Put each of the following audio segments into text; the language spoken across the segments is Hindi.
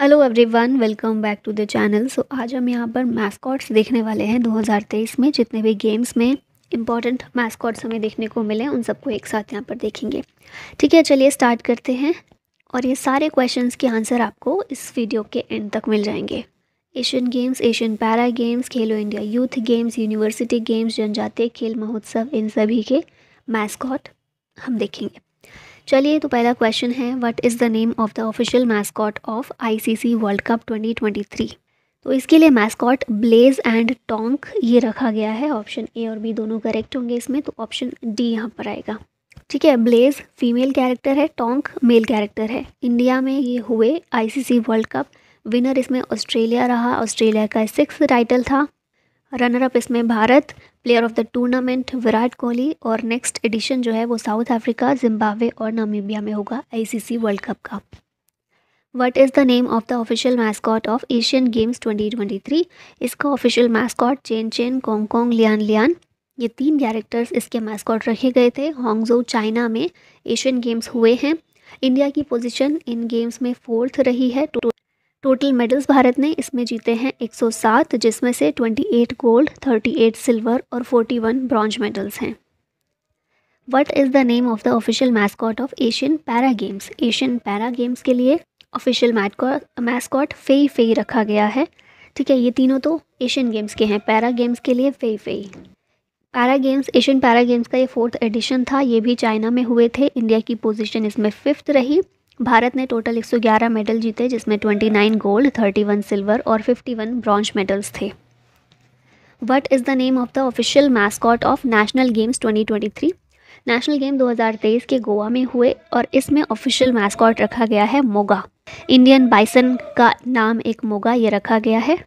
hello everyone welcome back to the channel so आज हम यहाँ पर मैस्कॉट्स देखने वाले हैं 2023 में जितने भी गेम्स में इंपॉर्टेंट मैस्कॉट्स हमें देखने को मिले उन सबको एक साथ यहाँ पर देखेंगे ठीक है चलिए स्टार्ट करते हैं और ये सारे क्वेश्चंस के आंसर आपको इस वीडियो के एंड तक मिल जाएंगे Asian games Asian para games Khelo India youth games university games जनजातीय खेल महोत्सव इन सभी के मैस्कॉट हम देखेंगे चलिए तो पहला क्वेश्चन है what is the name of the official mascot of ICC world cup 2023 तो इसके लिए मैस्कॉट ब्लेज एंड टोंक ये रखा गया है ऑप्शन ए और बी दोनों करेक्ट होंगे इसमें तो ऑप्शन डी यहाँ पर आएगा ठीक है ब्लेज फीमेल कैरेक्टर है टोंक मेल कैरेक्टर है इंडिया में ये हुए आई वर्ल्ड कप विनर इसमें ऑस्ट्रेलिया रहा ऑस्ट्रेलिया का सिक्स टाइटल था रनर अप इसमें Bharat player of the tournament Virat Kohli और नेक्स्ट एडिशन जो है वो साउथ अफ्रीका जिम्बावे और नामीबिया में होगा आईसीसी वर्ल्ड कप का what is the name of the official mascot of Asian games 2023 इसका official mascot Chen Chen Congcong Lian Lian ये तीन कैरेक्टर्स इसके मैस्कॉट रखे गए थे हॉन्गजो चाइना में एशियन गेम्स हुए हैं इंडिया की पोजीशन इन गेम्स में फोर्थ रही है टोटल मेडल्स भारत ने इसमें जीते हैं 107 जिसमें से 28 गोल्ड 38 सिल्वर और 41 ब्रॉन्ज मेडल्स हैं what is the name of the official mascot of Asian para games Asian para games के लिए ऑफिशियल मैस्कॉट फेई फेई रखा गया है ठीक है ये तीनों तो एशियन गेम्स के हैं पैरा गेम्स के लिए Fei Fei para games Asian para games का ये फोर्थ एडिशन था ये भी चाइना में हुए थे इंडिया की पोजिशन इसमें फिफ्थ रही भारत ने टोटल 111 मेडल जीते जिसमें 29 गोल्ड 31 सिल्वर और 51 ब्रॉन्ज मेडल्स थे what is the name of the official mascot of national games 2023 national game 2023 के गोवा में हुए और इसमें ऑफिशियल मैस्कॉट रखा गया है मोगा इंडियन बाइसन का नाम एक मोगा ये रखा गया है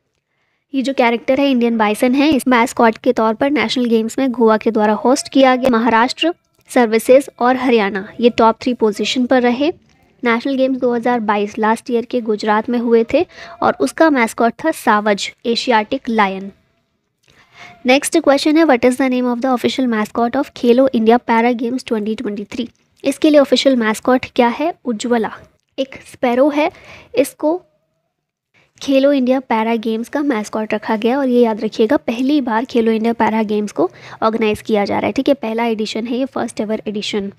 ये जो कैरेक्टर है इंडियन बाइसन है इस मैस्कॉट के तौर पर नेशनल गेम्स में गोवा के द्वारा होस्ट किया गया महाराष्ट्र सर्विसेज और हरियाणा ये टॉप थ्री पोजिशन पर रहे नेशनल गेम्स 2022 लास्ट ईयर के गुजरात में हुए थे और उसका मैस्कॉट था Savaj Asiatic lion next question है what is the name of the official mascot of Khelo India para games 2023 इसके लिए ऑफिशियल मैस्कॉट क्या है उज्ज्वला एक स्पैरो है इसको खेलो इंडिया पैरा गेम्स का मैस्कॉट रखा गया और ये याद रखिएगा पहली बार खेलो इंडिया पैरा गेम्स को ऑर्गेनाइज़ किया जा रहा है ठीक है पहला एडिशन है ये first ever edition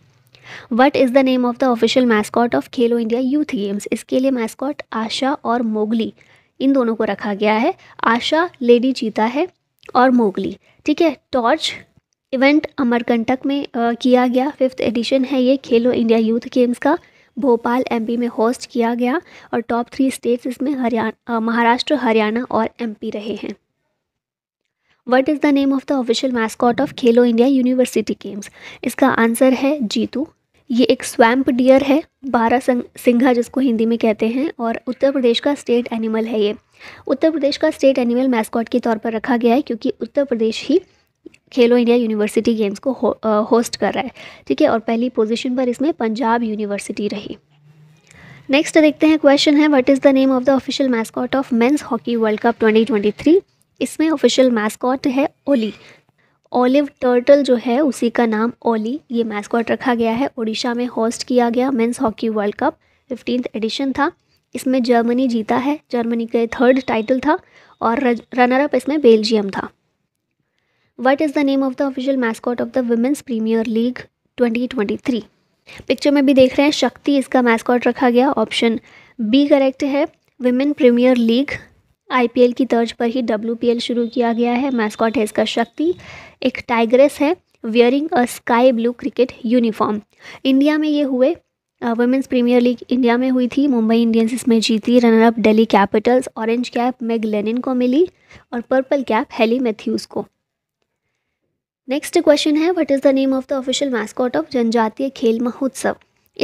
what is the name of the official mascot of Khelo India youth games इसके लिए मैस्कॉट आशा और मोगली इन दोनों को रखा गया है आशा लेडी चीता है और मोगली ठीक है टॉर्च इवेंट अमरकंटक में आ, किया गया फिफ्थ एडिशन है ये खेलो इंडिया यूथ गेम्स का भोपाल एमपी में होस्ट किया गया और टॉप थ्री स्टेट्स इसमें हरियाणा महाराष्ट्र हरियाणा और एमपी रहे हैं what is the name of the official mascot of Khelo India university games इसका आंसर है जीतू ये एक स्वैम्प डियर है बारह सिंघा जिसको हिंदी में कहते हैं और उत्तर प्रदेश का स्टेट एनिमल है ये उत्तर प्रदेश का स्टेट एनिमल मैस्कॉट के तौर पर रखा गया है क्योंकि उत्तर प्रदेश ही खेलो इंडिया यूनिवर्सिटी गेम्स को हो, आ, होस्ट कर रहा है ठीक है और पहली पोजीशन पर इसमें पंजाब यूनिवर्सिटी रही नेक्स्ट देखते हैं क्वेश्चन है what is the name of the official mascot of men's hockey world cup 2023 इसमें ऑफिशियल मैस्कॉट है ओली ऑलिव टर्टल जो है उसी का नाम ओली ये मैस्कॉट रखा गया है ओडिशा में होस्ट किया गया men's hockey world cup fifteen edition था इसमें जर्मनी जीता है जर्मनी का थर्ड टाइटल था और रनर अप इसमें बेल्जियम था what is the name of the official mascot of the women's premier league 2023 picture में भी देख रहे हैं शक्ति इसका मैस्कॉट रखा गया ऑप्शन बी करेक्ट है विमेन प्रीमियर लीग आईपीएल की तर्ज पर ही डब्ल्यूपीएल शुरू किया गया है मैस्कॉट है इसका शक्ति एक टाइग्रेस है wearing a sky blue cricket uniform India में ये हुए वुमेंस प्रीमियर लीग इंडिया में हुई थी मुंबई इंडियंस इसमें जीती runner up Delhi capitals orange cap Meg Lanning को मिली और पर्पल कैप हेली मैथ्यूज़ को नेक्स्ट क्वेश्चन है what is the name of the official mascot of जनजातीय खेल महोत्सव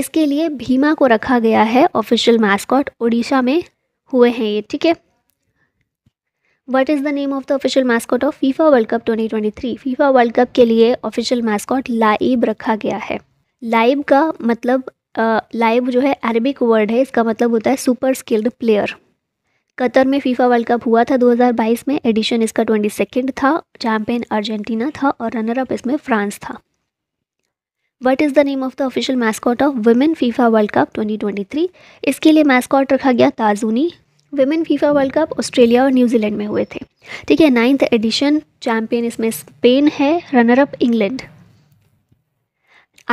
इसके लिए भीमा को रखा गया है ऑफिशियल मैस्कॉट ओडिशा में हुए हैं ये ठीक है what is the name of the official mascot of FIFA world cup 2023 FIFA world cup के लिए ऑफिशियल मैस्कॉट लाइब रखा गया है लाइब का मतलब लाइब जो है अरबिक वर्ड है इसका मतलब होता है सुपर स्किल्ड प्लेयर कतर में फीफा वर्ल्ड कप हुआ था 2022 में एडिशन इसका ट्वेंटी सेकेंड था चैम्पियन अर्जेंटीना था और रनर अप इसमें फ्रांस था what is the name of the official mascot of women FIFA world cup 2023 इसके लिए मैस्कॉट रखा गया Tazuni women FIFA world cup Australia और न्यूजीलैंड में हुए थे ठीक है नाइन्थ एडिशन चैम्पियन इसमें स्पेन है runner up England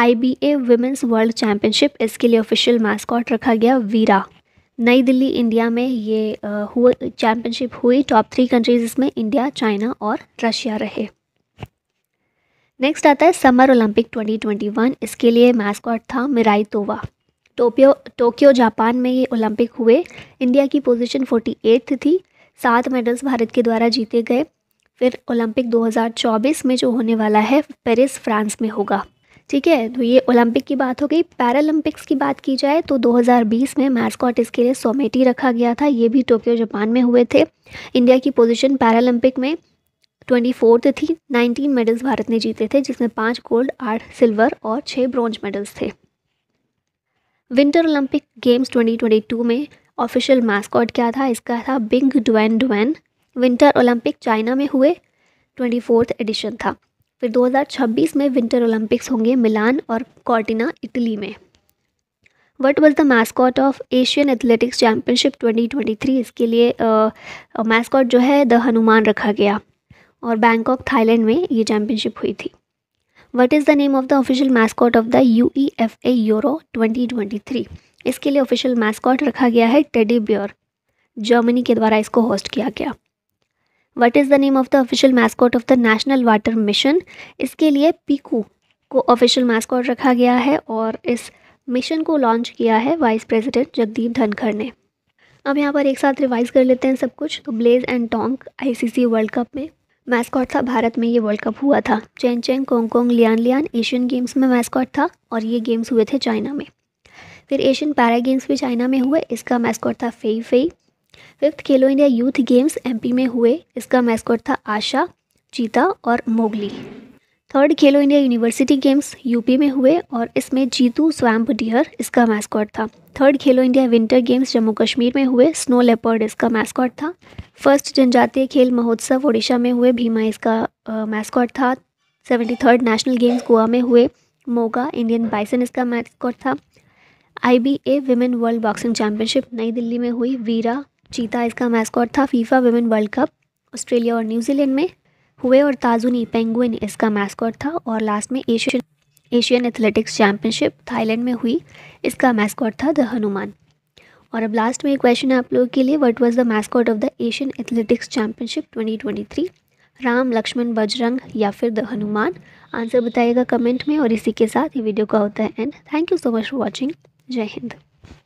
I B A women's world championship इसके लिए ऑफिशियल मैस्कॉट रखा गया वीरा नई दिल्ली इंडिया में ये हुए चैम्पियनशिप हुई टॉप थ्री कंट्रीज इसमें इंडिया चाइना और रशिया रहे नेक्स्ट आता है समर ओलंपिक 2021 इसके लिए मैस्कॉट था मिराई तोवा टोपियो टोक्यो जापान में ये ओलंपिक हुए इंडिया की पोजीशन फोर्टी एट थी सात मेडल्स भारत के द्वारा जीते गए फिर ओलंपिक 2024 में जो होने वाला है पेरिस फ्रांस में होगा ठीक है तो ये ओलंपिक की बात हो गई पैरालंपिक्स की बात की जाए तो 2020 में मैस्कॉट इसके लिए सोमेटी रखा गया था ये भी टोक्यो जापान में हुए थे इंडिया की पोजीशन पैरालंपिक में ट्वेंटी फोर्थ थी नाइनटीन मेडल्स भारत ने जीते थे जिसमें पाँच गोल्ड आठ सिल्वर और छः ब्रॉन्ज मेडल्स थे विंटर ओलंपिक गेम्स 2022 में ऑफिशियल मास्कॉट क्या था इसका था Bing Dwen Dwen winter Olympic China में हुए ट्वेंटी फोर्थ एडिशन था फिर 2026 में विंटर ओलंपिक्स होंगे मिलान और कॉर्टिना इटली में what was the mascot of Asian athletics championship 2023 इसके लिए मैस्कॉट जो है द हनुमान रखा गया और बैंकॉक थाईलैंड में ये चैम्पियनशिप हुई थी what is the name of the official mascot of the U E F A euro twenty twenty three इसके लिए ऑफिशियल मैस्कॉट रखा गया है टेडी ब्योर जर्मनी के द्वारा इसको होस्ट किया गया what is the name of the official mascot of the national water mission इसके लिए पीकू को ऑफिशियल मैस्कॉट रखा गया है और इस मिशन को लॉन्च किया है वाइस प्रेसिडेंट जगदीप धनखड़ ने अब यहाँ पर एक साथ रिवाइज कर लेते हैं सब कुछ तो Blaze and Tonk ICC world cup में मैस्कॉट था भारत में ये वर्ल्ड कप हुआ था Chen Chen Congcong Lian Lian Asian games में मैस्कॉट था और ये गेम्स हुए थे चाइना में फिर एशियन पैरा गेम्स भी चाइना में हुए इसका मैस्कॉट था Fei Fei fifth Khelo India youth games MP में हुए इसका मैस्कॉट था आशा चीता और Mowgli third Khelo India university games UP में हुए और इसमें जीतू स्वैम्प डियर इसका मैस्कॉट था third Khelo India winter games Jammu Kashmir में हुए स्नो लेपर्ड इसका मैस्कॉट था फर्स्ट जनजातीय खेल महोत्सव ओडिशा में हुए भीमा इसका मैस्कॉट था seventy third national games Goa में हुए मोगा इंडियन बाइसन इसका मैस्कॉट था I B A women world boxing championship Nai Delhi में हुई वीरा चीता इसका मैस्कॉट था FIFA women world cup Australia और न्यूजीलैंड में हुए और ताजुनी पेंगुइन इसका मैस्कॉट था और लास्ट में Asian Asian athletics championship Thailand में हुई इसका मैस्कॉट था द हनुमान और अब लास्ट में एक क्वेश्चन है आप लोगों के लिए what was the mascot of the Asian athletics championship 2023 Ram Lakshman Bajrang या फिर द हनुमान आंसर बताइएगा कमेंट में और इसी के साथ ये वीडियो का होता है and thank you so much for watching जय हिंद